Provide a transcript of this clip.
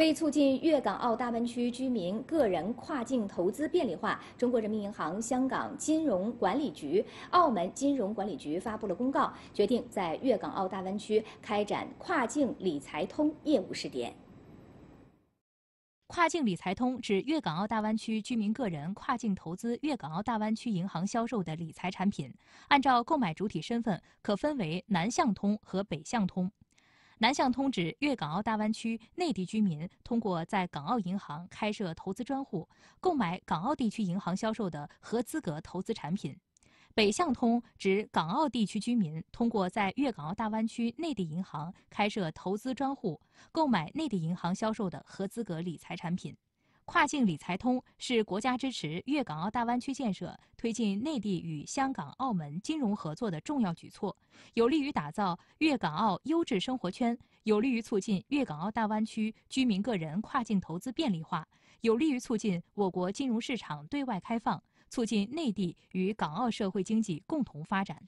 为促进粤港澳大湾区居民个人跨境投资便利化，中国人民银行、香港金融管理局、澳门金融管理局发布了公告，决定在粤港澳大湾区开展跨境理财通业务试点。跨境理财通指粤港澳大湾区居民个人跨境投资粤港澳大湾区银行销售的理财产品，按照购买主体身份可分为南向通和北向通。南向通指粤港澳大湾区内地居民通过在港澳银行开设投资专户，购买港澳地区银行销售的合资格投资产品；北向通指港澳地区居民通过在粤港澳大湾区内地银行开设投资专户，购买内地银行销售的合资格理财产品。跨境理财通是国家支持粤港澳大湾区建设、推进内地与香港、澳门金融合作的重要举措，有利于打造粤港澳优质生活圈，有利于促进粤港澳大湾区居民个人跨境投资便利化，有利于促进我国金融市场对外开放，促进内地与港澳社会经济共同发展。